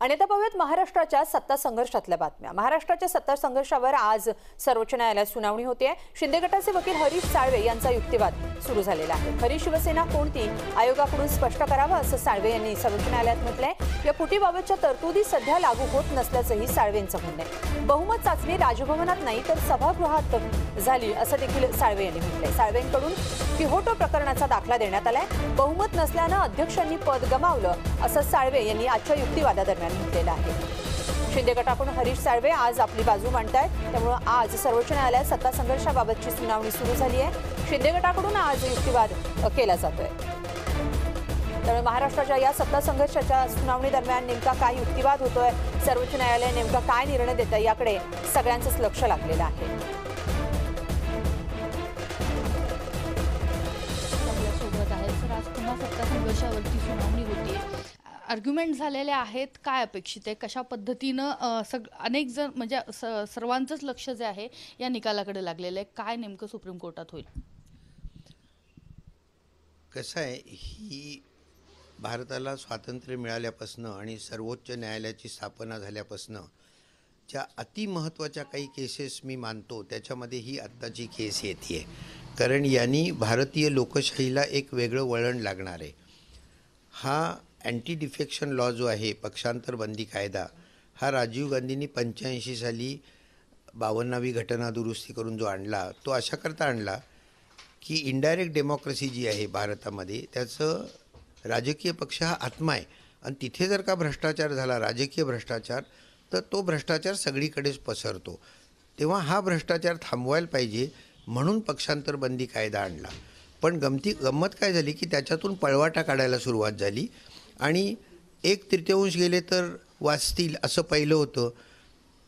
आणि आता पाहूयात महाराष्ट्राच्या सत्ता संघर्षातल्या बातम्या महाराष्ट्राच्या सत्ता संघर्षावर आज सर्वोच्च न्यायालयात सुनावणी होते शिंदे गटाचे वकील हरीश साळवे यांचा युक्तिवाद सुरू झालेला आहे खरी शिवसेना कोणती आयोगाकडून स्पष्ट करावं असं साळवे यांनी सर्वोच्च न्यायालयात म्हटलंय या फुटीबाबतच्या तरतुदी सध्या लागू होत नसल्याचंही साळवेंचं म्हणणं आहे बहुमत चाचणी राजभवनात नाही तर सभागृहात झाली असं देखील साळवे यांनी म्हटलंय साळवेंकडून किहोटो प्रकरणाचा दाखला देण्यात आलाय बहुमत नसल्यानं अध्यक्षांनी पद गमावलं असं साळवे यांनी आजच्या युक्तिवादादरम्यान आहे शिंदे गटाकडून हरीश साळवे आज आपली बाजू मांडतायत त्यामुळं आज सर्वोच्च न्यायालयात सत्ता संघर्षाबाबतची सुनावणी सुरू झाली आहे शिंदे गटाकडून आज युक्तिवाद केला जातोय त्यामुळे महाराष्ट्राच्या या सत्ता संघर्षाच्या सुनावणी दरम्यान नेमका काय युक्तिवाद होतोय सर्वोच्च न्यायालय नेमका काय निर्णय देत आहे याकडे सगळ्यांचंच लक्ष लागलेलं आहे सत्ता संघर्षावरती सुनावणी आर्ग्युमेंट झालेले आहेत काय अपेक्षित आहे कशा पद्धतीनं सग अनेक जण म्हणजे स सर्वांचंच लक्ष जे आहे या निकालाकडे लागलेलं आहे काय नेमकं सुप्रीम कोर्टात होईल कसं आहे ही भारताला स्वातंत्र्य मिळाल्यापासनं आणि सर्वोच्च न्यायालयाची स्थापना झाल्यापासनं ज्या अतिमहत्वाच्या काही केसेस मी मानतो त्याच्यामध्ये ही आत्ताची केस येते कारण यांनी भारतीय लोकशाहीला एक वेगळं वळण लागणार आहे हा अँटी डिफेक्शन लॉ जो आहे पक्षांतर बंदी कायदा हा राजीव गांधींनी पंच्याऐंशी साली बावन्नावी घटना दुरुस्ती करून जो आणला तो अशाकरता करता आणला की इनडायरेक्ट डेमोक्रेसी जी आहे भारतामध्ये त्याचं राजकीय पक्ष हा आत्मा आहे आणि तिथे जर का भ्रष्टाचार झाला राजकीय भ्रष्टाचार तर तो भ्रष्टाचार सगळीकडेच पसरतो तेव्हा हा भ्रष्टाचार थांबवायला पाहिजे म्हणून पक्षांतर बंदी कायदा आणला पण गमती गंमत काय झाली की त्याच्यातून पळवाटा काढायला सुरुवात झाली आणि एक तृतीयांश गेले तर वाचतील असं पहिलं होतं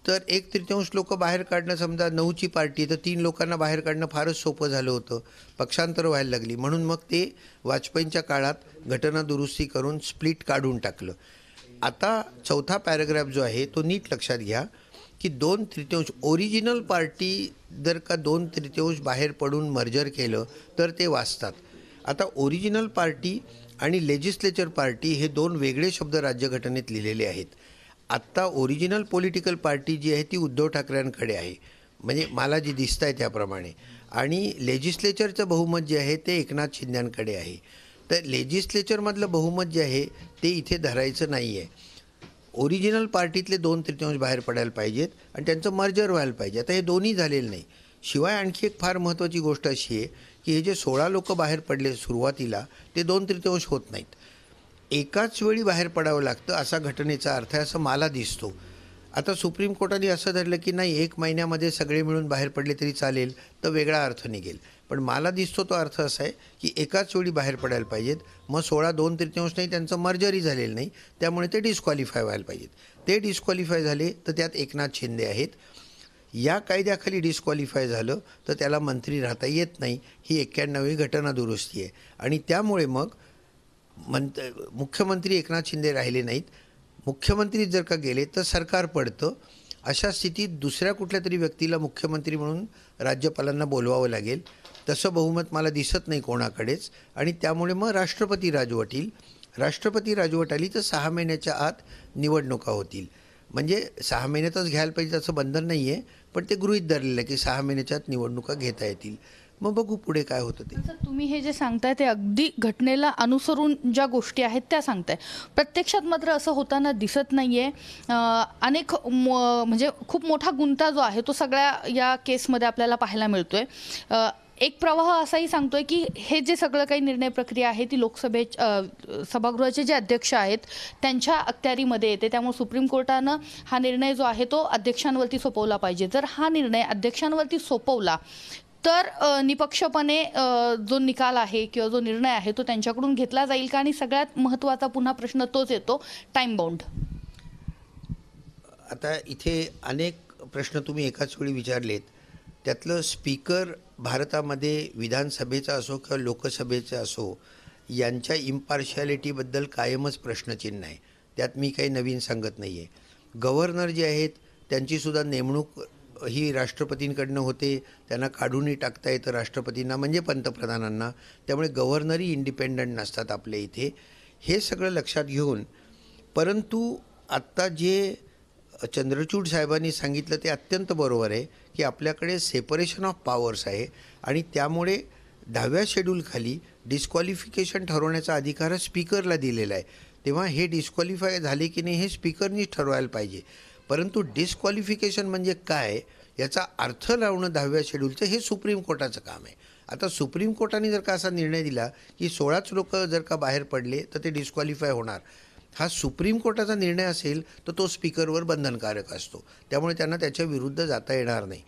तर एक तृतीयांश लोकं बाहेर काढणं समजा नऊची पार्टी तर तीन लोकांना बाहेर काढणं फारच सोपं झालं होतं पक्षांतर व्हायला लागली म्हणून मग ते वाजपेयींच्या काळात घटना दुरुस्ती करून स्प्लिट काढून टाकलं आता चौथा पॅरेग्राफ जो आहे तो नीट लक्षात घ्या की दोन तृतीयांश ओरिजिनल पार्टी जर का दोन तृतीयांश बाहेर पडून मर्जर केलं तर ते वाचतात आता ओरिजिनल पार्टी आणि लेजिस्लेचर पार्टी हे दोन वेगळे शब्द राज्यघटनेत लिहिलेले आहेत आत्ता ओरिजिनल पॉलिटिकल पार्टी जी आहे ती उद्धव ठाकरेंकडे आहे म्हणजे मला जी दिसत आहे त्याप्रमाणे आणि लेजिस्लेचरचं बहुमत जे आहे ते एकनाथ शिंद्यांकडे आहे तर लेजिस्लेचरमधलं बहुमत जे आहे ते इथे धरायचं नाही आहे ओरिजिनल पार्टीतले दोन तृतीयांश बाहेर पडायला पाहिजेत आणि त्यांचं मर्जर व्हायला पाहिजे आता हे दोन्ही झालेलं नाही शिवाय आणखी एक फार महत्त्वाची गोष्ट अशी आहे की हे जे सोळा लोक बाहेर पडले सुरुवातीला ते दोन तृतीयांश होत नाहीत एकाच वेळी बाहेर पडावं लागतं असा घटनेचा अर्थ आहे असं मला दिसतो आता सुप्रीम कोर्टाने असं धरलं की नाही एक महिन्यामध्ये सगळे मिळून बाहेर पडले तरी चालेल तर वेगळा अर्थ निघेल पण मला दिसतो तो अर्थ असा आहे की एकाच वेळी बाहेर पडायला पाहिजेत मग सोळा दोन तृतीयांश नाही त्यांचं मर्जरी झालेलं नाही त्यामुळे ते डिस्क्वालिफाय व्हायला पाहिजेत ते डिस्क्वालिफाय झाले तर त्यात एकनाथ शिंदे आहेत या कायद्याखाली डिस्क्वालिफाय झालं तर त्याला मंत्री राहता येत नाही ही एक्क्याण्णवी घटना दुरुस्ती आहे आणि त्यामुळे मग मंत मुख्यमंत्री एकनाथ शिंदे राहिले नाहीत मुख्यमंत्री जर का गेले तर सरकार पडतं अशा स्थितीत दुसऱ्या कुठल्या तरी व्यक्तीला मुख्यमंत्री म्हणून राज्यपालांना बोलवावं लागेल तसं बहुमत मला दिसत नाही कोणाकडेच आणि त्यामुळे मग राष्ट्रपती राजवटील राष्ट्रपती राजवट आली तर सहा महिन्याच्या आत निवडणुका होतील म्हणजे सहा महिन्यातच घ्यायला पाहिजे असं बंधन नाही आहे पण ते गृहित धरलेलं की सहा महिन्याच्यात निवडणुका घेता येतील मग बघू पुढे काय होतं ते तुम्ही हे जे सांगताय ते अगदी घटनेला अनुसरून ज्या गोष्टी आहेत त्या सांगताय प्रत्यक्षात मात्र असं होताना दिसत नाहीये अनेक म्हणजे खूप मोठा गुंता जो आहे तो सगळ्या या केसमध्ये आपल्याला पाहायला मिळतोय एक प्रवाह असाही सांगतोय की हे जे सगळं काही निर्णय प्रक्रिया आहे ती लोकसभे सभागृहाचे जे अध्यक्ष आहेत त्यांच्या अखत्यारीमध्ये येते त्यामुळे सुप्रीम कोर्टानं हा निर्णय जो आहे तो अध्यक्षांवरती सोपवला पाहिजे जर हा निर्णय अध्यक्षांवरती सोपवला तर निपक्षपणे जो निकाल आहे किंवा जो निर्णय आहे तो त्यांच्याकडून घेतला जाईल का आणि सगळ्यात महत्त्वाचा पुन्हा प्रश्न तोच येतो टाइम बाउंड आता इथे अनेक प्रश्न तुम्ही एकाच वेळी विचारलेत त्यातलं स्पीकर भारतामध्ये विधानसभेचा असो किंवा लोकसभेचा असो यांच्या इम्पार्शॅलिटीबद्दल कायमच प्रश्नचिन्ह आहे त्यात मी काही नवीन सांगत नाही आहे गव्हर्नर जे आहेत त्यांचीसुद्धा नेमणूक ही राष्ट्रपतींकडनं होते त्यांना काढूनही टाकता येतं राष्ट्रपतींना म्हणजे पंतप्रधानांना त्यामुळे गव्हर्नरही इंडिपेंडंट नसतात आपल्या इथे हे सगळं लक्षात घेऊन परंतु आत्ता जे चंद्रचूड साहेबांनी सांगितलं ते अत्यंत बरोबर आहे की आपल्याकडे सेपरेशन ऑफ पॉवर्स आहे आणि त्यामुळे दहाव्या शेड्यूलखाली डिस्क्वालिफिकेशन ठरवण्याचा अधिकार स्पीकरला दिलेला आहे तेव्हा हे डिस्क्वालिफाय झाले की नाही हे स्पीकरनीच ठरवायला पाहिजे परंतु डिस्क्वालिफिकेशन म्हणजे काय याचा अर्थ लावणं दहाव्या शेड्यूलचं हे सुप्रीम कोर्टाचं काम आहे आता सुप्रीम कोर्टाने जर का असा निर्णय दिला की सोळाच लोक जर का बाहेर पडले तर ते डिस्क्वालिफाय होणार हा सुप्रीम कोर्टाचा निर्णय असेल तर तो स्पीकरवर बंधनकारक असतो त्यामुळे त्यांना त्याच्या विरुद्ध जाता येणार नाही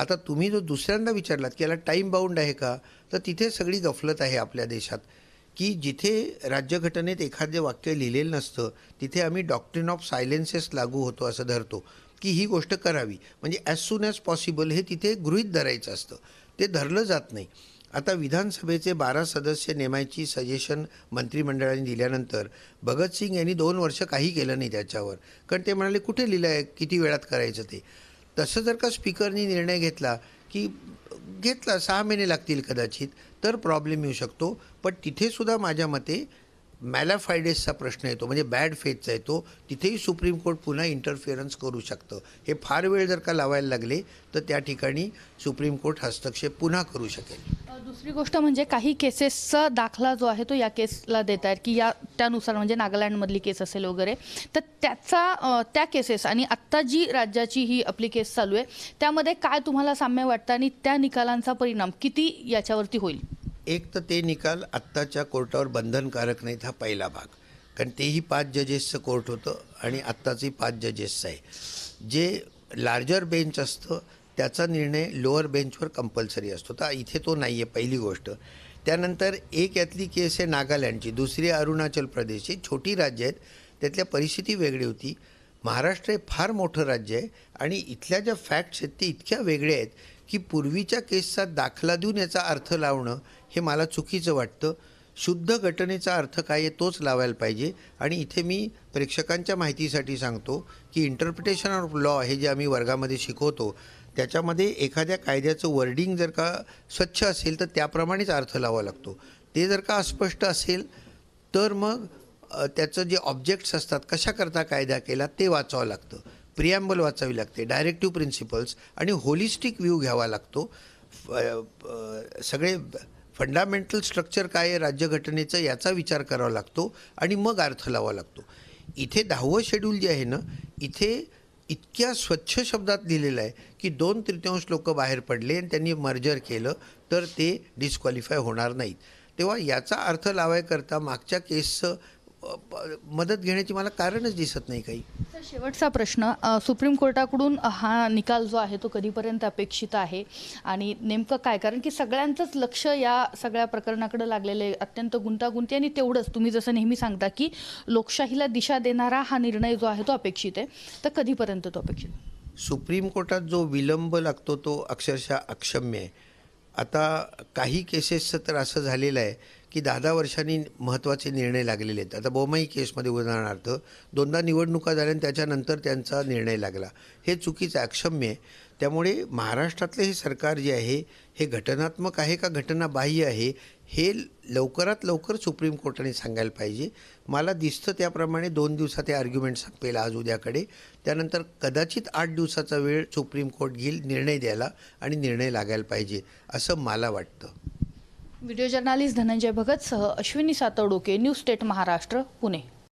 आता तुम्ही जो दुसऱ्यांदा विचारलात की याला टाईम बाउंड आहे का तर तिथे सगळी गफलत आहे आपल्या देशात की जिथे राज्यघटनेत एखादं वाक्य लिहिलेलं नसतं तिथे आम्ही डॉक्ट्रिन ऑफ सायलेन्सेस लागू होतो असं धरतो की ही गोष्ट करावी म्हणजे ॲज सून ॲज पॉसिबल हे तिथे गृहित धरायचं असतं ते धरलं जात नाही आता विधानसभेचे बारा सदस्य नेमायची सजेशन मंत्रिमंडळाने दिल्यानंतर भगतसिंग यांनी दोन वर्ष काही केलं नाही त्याच्यावर कारण ते म्हणाले कुठे लिहिलं आहे किती वेळात करायचं ते तसं जर का स्पीकरनी निर्णय घेतला की घेतला सहा महिने लागतील कदाचित तर प्रॉब्लेम येऊ शकतो पण तिथेसुद्धा माझ्या मते मॅलाफायडेसचा प्रश्न येतो म्हणजे बॅड फेथचा येतो तिथेही सुप्रीम कोर्ट पुन्हा इंटरफिअरन्स करू शकतं हे फार वेळ जर का लावायला लागले तर त्या ठिकाणी सुप्रीम कोर्ट हस्तक्षेप पुन्हा करू शकेल दुसरी गोष्ट म्हणजे काही केसेसचा दाखला जो आहे तो या केसला देत आहेत की या त्यानुसार म्हणजे नागालँडमधली केस असेल वगैरे तर त्याचा त्या केसेस आणि आत्ता जी राज्याची ही आपली केस चालू आहे त्यामध्ये काय तुम्हाला साम्य वाटतं आणि त्या निकालांचा परिणाम किती याच्यावरती होईल एक तर ते निकाल आत्ताच्या कोर्टावर बंधनकारक नाहीत हा पहिला भाग कारण तेही पाच जजेसचं कोर्ट होतं आणि आत्ताचंही पाच जजेसचं आहे जे लार्जर बेंच असतं त्याचा निर्णय लोअर बेंचवर कंपल्सरी असतो तर इथे तो नाही आहे पहिली गोष्ट त्यानंतर एक यातली केस आहे नागालँडची दुसरी अरुणाचल प्रदेशची छोटी राज्य आहेत त्यातल्या परिस्थिती वेगळी होती महाराष्ट्र हे फार मोठं राज्य आहे आणि इथल्या ज्या फॅक्ट्स आहेत ते इतक्या वेगळ्या आहेत की पूर्वीच्या केसचा दाखला देऊन याचा अर्थ लावणं हे मला चुकीचं वाटतं शुद्ध घटनेचा अर्थ काय आहे तोच लावायला पाहिजे आणि इथे मी प्रेक्षकांच्या माहितीसाठी सांगतो की इंटरप्रिटेशन ऑफ लॉ हे जे आम्ही वर्गामध्ये शिकवतो त्याच्यामध्ये एखाद्या कायद्याचं वर्डिंग जर का स्वच्छ असेल तर त्याप्रमाणेच अर्थ लावा लागतो ते जर का अस्पष्ट असेल तर मग त्याचं जे ऑब्जेक्ट्स असतात कशाकरता कायदा केला ते वाचावं लागतं प्रियाम्बल वाचावी लागते डायरेक्टिव्ह प्रिन्सिपल्स आणि होलिस्टिक व्ह्यू घ्यावा लागतो सगळे फंडामेंटल स्ट्रक्चर काय आहे राज्यघटनेचं याचा विचार करावा लागतो आणि मग अर्थ लावा लागतो इथे दहावं शेड्यूल जे आहे ना इथे इतक्या स्वच्छ शब्दात लिहिलेलं आहे की दोन तृतीयांश लोक बाहेर पडले आणि त्यांनी मर्जर केलं तर ते डिस्क्वालिफाय होणार नाहीत तेव्हा याचा अर्थ लावायकरता मागच्या केसचं मदत घेण्याची मला कारणच दिसत नाही काही शेवटचा प्रश्न सुप्रीम कोर्टाकडून हा निकाल जो आहे तो कधीपर्यंत अपेक्षित आहे आणि नेमकं काय कारण की सगळ्यांचंच लक्ष या सगळ्या प्रकरणाकडे लागलेलं आहे अत्यंत गुंतागुंती आणि तेवढंच तुम्ही जसं नेहमी सांगता की लोकशाहीला दिशा देणारा हा निर्णय जो आहे तो अपेक्षित आहे तर कधीपर्यंत तो अपेक्षित सुप्रीम कोर्टात जो विलंब लागतो तो अक्षरशः अक्षम्य आहे आता काही केसेसचं तर असं झालेलं आहे की दहा दहा वर्षांनी महत्त्वाचे निर्णय लागलेले आहेत आता बोमाई केसमध्ये उदाहरणार्थ दोनदा निवडणुका झाल्या आणि त्याच्यानंतर त्यांचा निर्णय लागला हे चुकीचं अक्षम्य आहे त्यामुळे महाराष्ट्रातलं हे सरकार जे आहे हे घटनात्मक आहे का घटनाबाह्य आहे हे लवकरात लवकर सुप्रीम कोर्टाने सांगायला पाहिजे मला दिसतं त्याप्रमाणे दोन दिवसात हे आर्ग्युमेंट संपेल आज उद्याकडे त्यानंतर कदाचित आठ दिवसाचा वेळ सुप्रीम कोर्ट घेईल निर्णय द्यायला आणि निर्णय लागायला पाहिजे असं मला वाटतं व्हिडिओ जर्नालिस्ट धनंजय भगतसह अश्विनी सातवडोके न्यूज स्टेट महाराष्ट्र पुणे